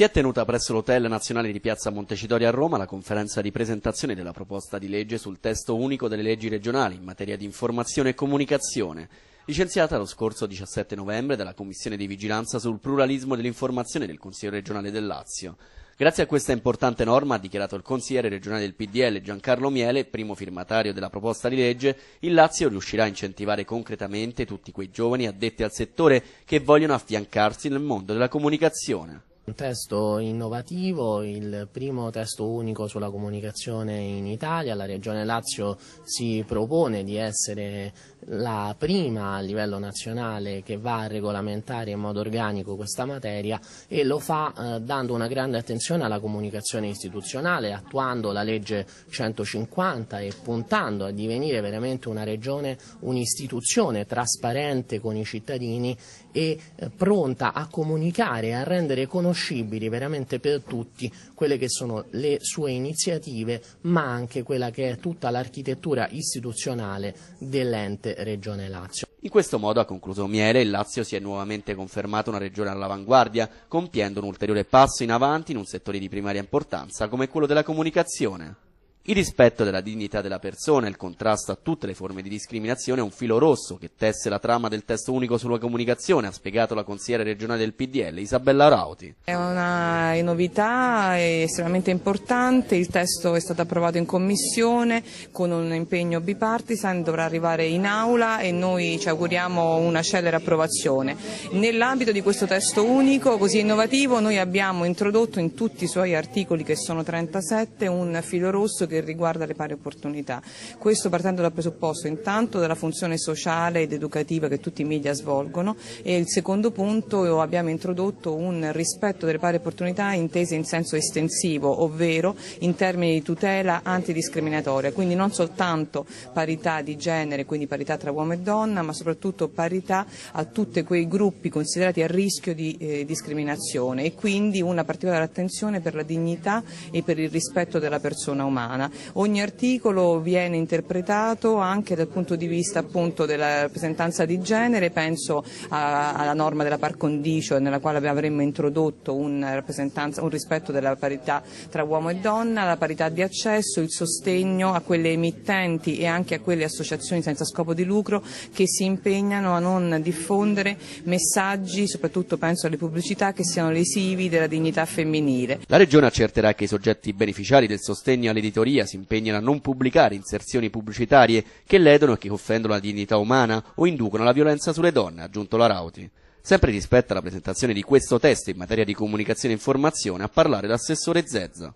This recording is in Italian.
Si è tenuta presso l'Hotel Nazionale di Piazza Montecitorio a Roma la conferenza di presentazione della proposta di legge sul testo unico delle leggi regionali in materia di informazione e comunicazione, licenziata lo scorso 17 novembre dalla Commissione di Vigilanza sul pluralismo dell'informazione del Consiglio regionale del Lazio. Grazie a questa importante norma, ha dichiarato il consigliere regionale del PDL Giancarlo Miele, primo firmatario della proposta di legge, il Lazio riuscirà a incentivare concretamente tutti quei giovani addetti al settore che vogliono affiancarsi nel mondo della comunicazione. Un testo innovativo, il primo testo unico sulla comunicazione in Italia, la Regione Lazio si propone di essere la prima a livello nazionale che va a regolamentare in modo organico questa materia e lo fa eh, dando una grande attenzione alla comunicazione istituzionale, attuando la legge 150 e puntando a divenire veramente una regione, un'istituzione trasparente con i cittadini e eh, pronta a comunicare, a rendere conoscenza riconoscibili veramente per tutti quelle che sono le sue iniziative, ma anche quella che è tutta l'architettura istituzionale dell'ente Regione Lazio. In questo modo, ha concluso Miele, il Lazio si è nuovamente confermato una regione all'avanguardia, compiendo un ulteriore passo in avanti in un settore di primaria importanza come quello della comunicazione. Il rispetto della dignità della persona e il contrasto a tutte le forme di discriminazione è un filo rosso che tesse la trama del testo unico sulla comunicazione, ha spiegato la consigliera regionale del PDL Isabella Rauti. È una novità estremamente importante, il testo è stato approvato in commissione con un impegno bipartisan, dovrà arrivare in aula e noi ci auguriamo una celere approvazione. Nell'ambito di questo testo unico così innovativo noi abbiamo introdotto in tutti i suoi articoli che sono 37 un filo rosso che riguarda le pari opportunità. Questo partendo dal presupposto intanto della funzione sociale ed educativa che tutti i media svolgono e il secondo punto abbiamo introdotto un rispetto delle pari opportunità intese in senso estensivo, ovvero in termini di tutela antidiscriminatoria, quindi non soltanto parità di genere, quindi parità tra uomo e donna, ma soprattutto parità a tutti quei gruppi considerati a rischio di eh, discriminazione e quindi una particolare attenzione per la dignità e per il rispetto della persona umana italiana. Ogni articolo viene interpretato anche dal punto di vista appunto della rappresentanza di genere, penso a, alla norma della par condicio nella quale avremmo introdotto un, un rispetto della parità tra uomo e donna, la parità di accesso, il sostegno a quelle emittenti e anche a quelle associazioni senza scopo di lucro che si impegnano a non diffondere messaggi, soprattutto penso alle pubblicità, che siano lesivi della dignità femminile. La Regione accerterà che i soggetti beneficiari del sostegno all'editoria categoria si impegnano a non pubblicare inserzioni pubblicitarie che ledono e che offendono la dignità umana o inducono alla violenza sulle donne, ha aggiunto la Rauti. Sempre rispetto alla presentazione di questo testo in materia di comunicazione e informazione, a parlare l'assessore Zezza.